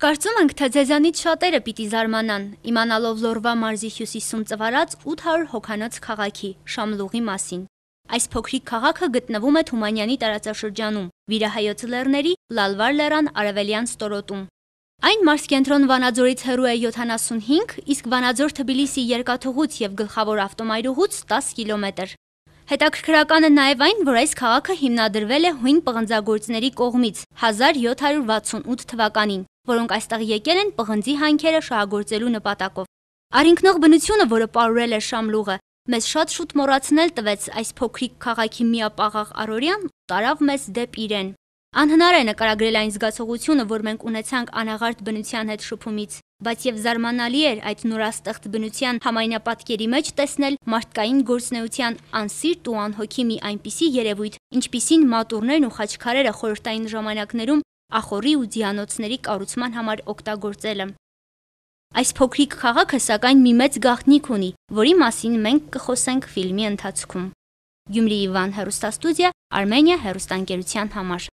Կարծում ենք, թե ձեզանից շատերը պիտի զարմանան, իմանալով լորվա մարզի հյուսիսում ծվարած 800 հոգանոց քաղաքի, Շամլուղի մասին։ Այս փոքրիկ քաղաքը գտնվում է Թումանյանի տարածաշրջանում, Վիրահայոց լեռների Լալվար լեռան արևելյան ստորոտում։ Այն մարզկենտրոն Վանաձորից հեռու է 75, իսկ Վանաձոր Թբիլիսի երկաթուղուց եւ գլխավոր ավտոմայրուղուց 10 կիլոմետր։ Հետաքրքրական է նաև այն, որ այս քաղաքը հիմնադրվել է հույն պղնձագործների կողմից 1768 թվականին որոնք այստեղ եկել են պղնձի հանքերը շահագործելու նպատակով։ Արինքնող բնությունը, որը պարուրել է Շամլուղը, մեզ շատ շուտ մոռացնել տվեց այս փոքրիկ քաղաքի միապաղաղ առօրյան ու տարավ մեզ դեպ իրեն։ Անհնար է նկարագրել այն զգացողությունը, որ մենք ունեցանք անաղարտ բնության հետ շփումից, բայց եւ զարմանալի էր այդ նորաստեղծ բնության համայնապատկերի մեջ տեսնել մարդկային գործնեության անսիրտ ու անհոգի մի այնպիսի երևույթ, ինչպիսին մատուրներն ու խաչքարերը խորհրդային ժամանակներում ախորի ու դիանոցների կառուցման համար օգտագործելը։ Այս փոքրիկ քաղաքը սակայն մի մեծ գաղտնիք ունի, որի մասին մենք կխոսենք ֆիլմի ընթացքում։ Գյումրի Իվան հեռուստաստուդիա, Արմենիա հեռուստաընկերության համար։